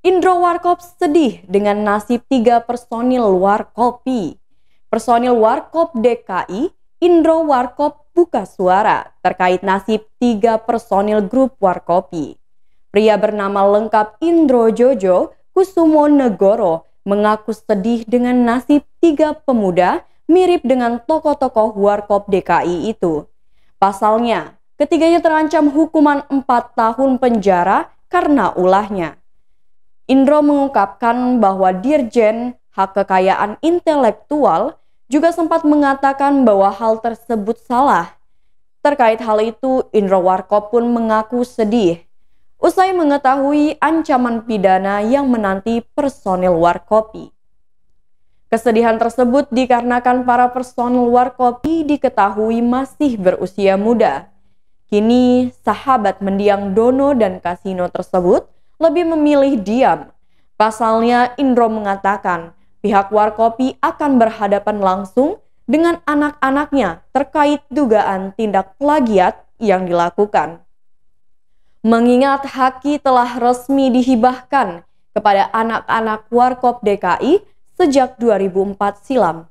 Indro Warkop sedih dengan nasib tiga personil Warkopi. Personil Warkop DKI, Indro Warkop buka suara terkait nasib tiga personil grup Warkopi. Pria bernama lengkap Indro Jojo Kusumo Negoro mengaku sedih dengan nasib tiga pemuda mirip dengan tokoh-tokoh Warkop DKI itu. Pasalnya, ketiganya terancam hukuman 4 tahun penjara karena ulahnya. Indro mengungkapkan bahwa Dirjen Hak Kekayaan Intelektual juga sempat mengatakan bahwa hal tersebut salah. Terkait hal itu, Indro Warko pun mengaku sedih. Usai mengetahui ancaman pidana yang menanti personil Warkopi. Kesedihan tersebut dikarenakan para personil Warkopi diketahui masih berusia muda. Kini, sahabat mendiang Dono dan Kasino tersebut – lebih memilih diam. Pasalnya, Indro mengatakan pihak Warkopi akan berhadapan langsung dengan anak-anaknya terkait dugaan tindak plagiat yang dilakukan. Mengingat Haki telah resmi dihibahkan kepada anak-anak Warkop DKI sejak 2004 silam.